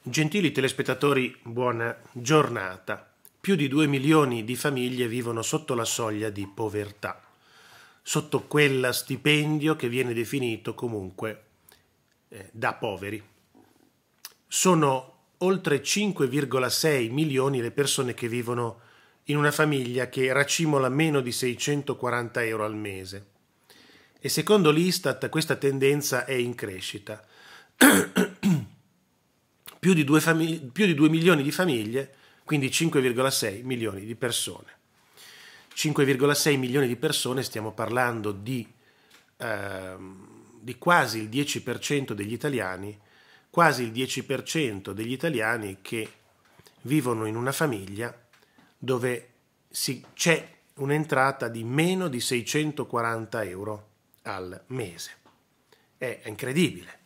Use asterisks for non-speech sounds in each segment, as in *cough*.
Gentili telespettatori, buona giornata. Più di 2 milioni di famiglie vivono sotto la soglia di povertà, sotto quella stipendio che viene definito comunque eh, da poveri. Sono oltre 5,6 milioni le persone che vivono in una famiglia che racimola meno di 640 euro al mese. E secondo l'Istat questa tendenza è in crescita. *clears throat* più di 2, famig- più di 2 milioni di famiglie, quindi 5,6 milioni di persone. 5,6 milioni di persone, stiamo parlando di, eh, di quasi il 10% degli italiani, quasi il 10% degli italiani che vivono in una famiglia dove si, c'è un'entrata di meno di 640 euro al mese. È incredibile.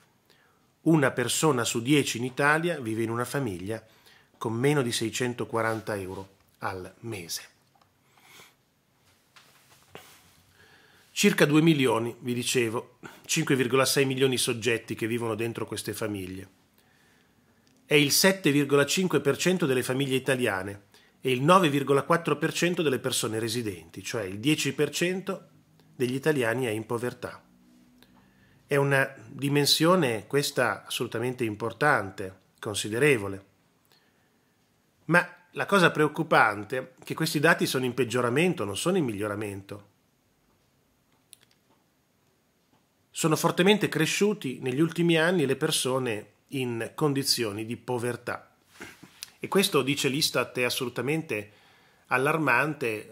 Una persona su dieci in Italia vive in una famiglia con meno di 640 euro al mese. Circa 2 milioni, vi dicevo, 5,6 milioni di soggetti che vivono dentro queste famiglie. È il 7,5% delle famiglie italiane e il 9,4% delle persone residenti, cioè il 10% degli italiani è in povertà. È una dimensione questa assolutamente importante, considerevole. Ma la cosa preoccupante è che questi dati sono in peggioramento, non sono in miglioramento. Sono fortemente cresciuti negli ultimi anni le persone in condizioni di povertà. E questo, dice l'Istat, è assolutamente allarmante,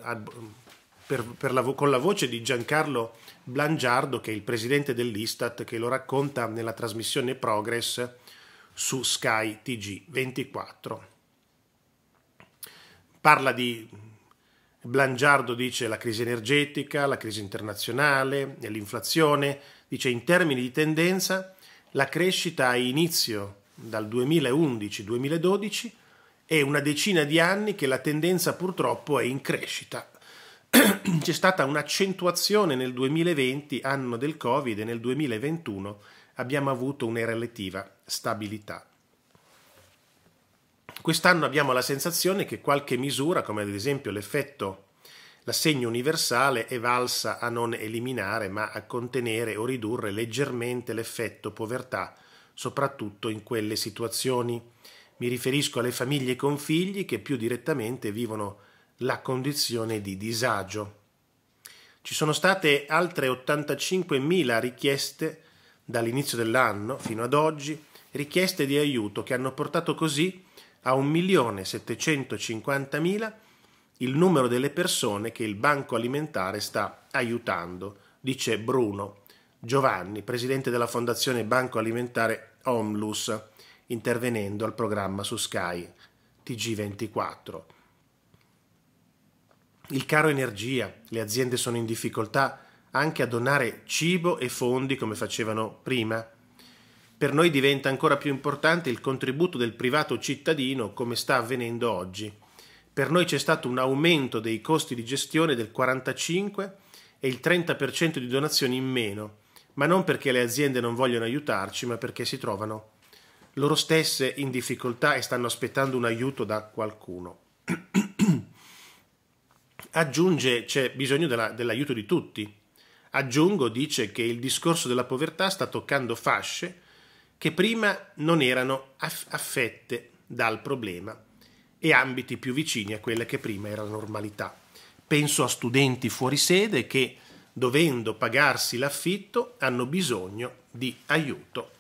per, per la, con la voce di Giancarlo Blangiardo, che è il presidente dell'Istat, che lo racconta nella trasmissione Progress su Sky TG24. Parla di Blangiardo dice la crisi energetica, la crisi internazionale, l'inflazione, dice in termini di tendenza la crescita a inizio dal 2011-2012 è una decina di anni che la tendenza purtroppo è in crescita *clears throat* c'è stata un'accentuazione nel 2020, anno del Covid, e nel 2021 abbiamo avuto una relativa stabilità. Quest'anno abbiamo la sensazione che qualche misura, come ad esempio l'effetto l'assegno universale, è valsa a non eliminare, ma a contenere o ridurre leggermente l'effetto povertà, soprattutto in quelle situazioni. Mi riferisco alle famiglie con figli che più direttamente vivono la condizione di disagio. Ci sono state altre 85.000 richieste dall'inizio dell'anno fino ad oggi, richieste di aiuto che hanno portato così a 1.750.000 il numero delle persone che il Banco Alimentare sta aiutando, dice Bruno Giovanni, presidente della Fondazione Banco Alimentare Omlus, intervenendo al programma su Sky TG24. Il caro energia, le aziende sono in difficoltà anche a donare cibo e fondi come facevano prima. Per noi diventa ancora più importante il contributo del privato cittadino come sta avvenendo oggi. Per noi c'è stato un aumento dei costi di gestione del 45 e il 30% di donazioni in meno, ma non perché le aziende non vogliono aiutarci, ma perché si trovano loro stesse in difficoltà e stanno aspettando un aiuto da qualcuno. Aggiunge c'è bisogno della, dell'aiuto di tutti. Aggiungo, dice che il discorso della povertà sta toccando fasce che prima non erano affette dal problema e ambiti più vicini a quella che prima era la normalità. Penso a studenti fuori sede che, dovendo pagarsi l'affitto, hanno bisogno di aiuto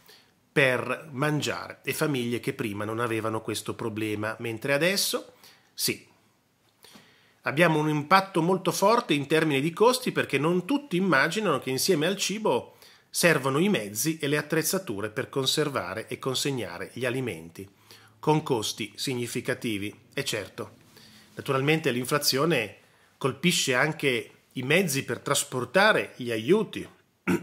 per mangiare e famiglie che prima non avevano questo problema, mentre adesso sì, Abbiamo un impatto molto forte in termini di costi perché non tutti immaginano che insieme al cibo servono i mezzi e le attrezzature per conservare e consegnare gli alimenti, con costi significativi. E certo, naturalmente l'inflazione colpisce anche i mezzi per trasportare gli aiuti. *clears throat*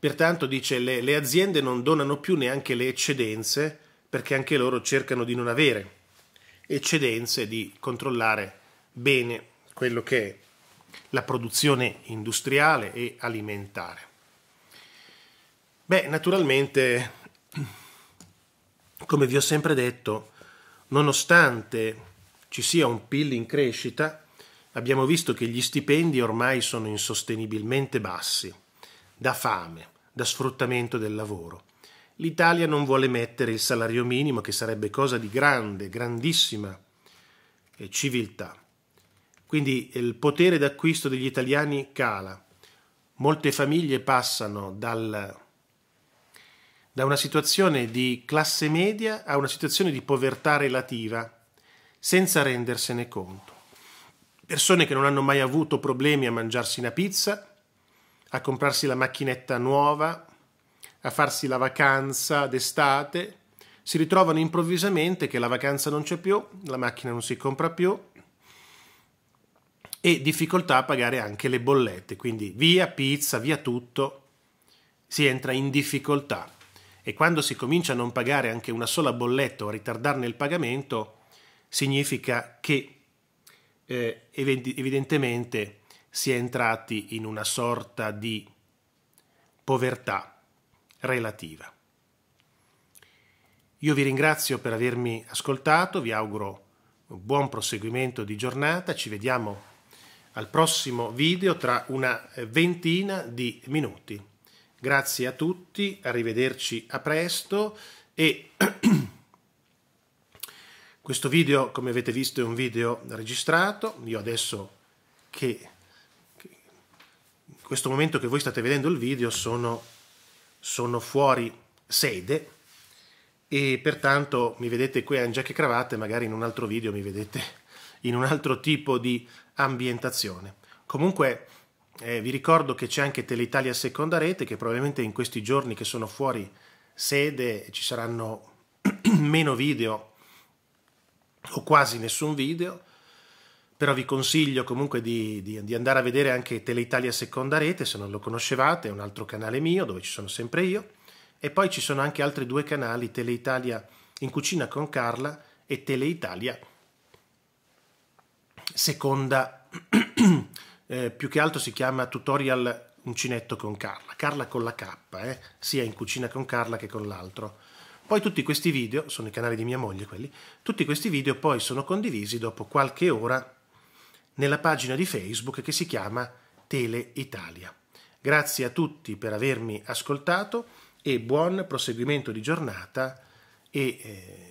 Pertanto dice le, le aziende non donano più neanche le eccedenze perché anche loro cercano di non avere eccedenze di controllare bene quello che è la produzione industriale e alimentare. Beh, naturalmente, come vi ho sempre detto, nonostante ci sia un PIL in crescita, abbiamo visto che gli stipendi ormai sono insostenibilmente bassi, da fame, da sfruttamento del lavoro l'Italia non vuole mettere il salario minimo, che sarebbe cosa di grande, grandissima eh, civiltà. Quindi eh, il potere d'acquisto degli italiani cala. Molte famiglie passano dal, da una situazione di classe media a una situazione di povertà relativa, senza rendersene conto. Persone che non hanno mai avuto problemi a mangiarsi una pizza, a comprarsi la macchinetta nuova, a farsi la vacanza d'estate, si ritrovano improvvisamente che la vacanza non c'è più, la macchina non si compra più e difficoltà a pagare anche le bollette, quindi via pizza, via tutto, si entra in difficoltà e quando si comincia a non pagare anche una sola bolletta o a ritardarne il pagamento, significa che eh, evidentemente si è entrati in una sorta di povertà relativa. Io vi ringrazio per avermi ascoltato, vi auguro un buon proseguimento di giornata, ci vediamo al prossimo video tra una ventina di minuti. Grazie a tutti, arrivederci a presto e *clears throat* questo video come avete visto è un video registrato, io adesso che in questo momento che voi state vedendo il video sono sono fuori sede e pertanto mi vedete qui in giacca e cravatte, magari in un altro video mi vedete in un altro tipo di ambientazione. Comunque eh, vi ricordo che c'è anche Teleitalia Seconda Rete che probabilmente in questi giorni che sono fuori sede ci saranno *clears throat* meno video o quasi nessun video però vi consiglio comunque di, di, di, andare a vedere anche Teleitalia Seconda Rete, se non lo conoscevate, è un altro canale mio dove ci sono sempre io, e poi ci sono anche altri due canali, Teleitalia in cucina con Carla e Teleitalia Seconda, *clears throat* eh, più che altro si chiama Tutorial Uncinetto con Carla, Carla con la K, eh, sia in cucina con Carla che con l'altro. Poi tutti questi video, sono i canali di mia moglie quelli, tutti questi video poi sono condivisi dopo qualche ora nella pagina di Facebook che si chiama Tele Italia. Grazie a tutti per avermi ascoltato e buon proseguimento di giornata e eh,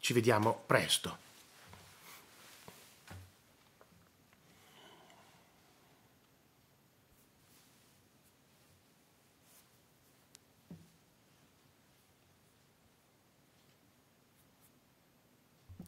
ci vediamo presto.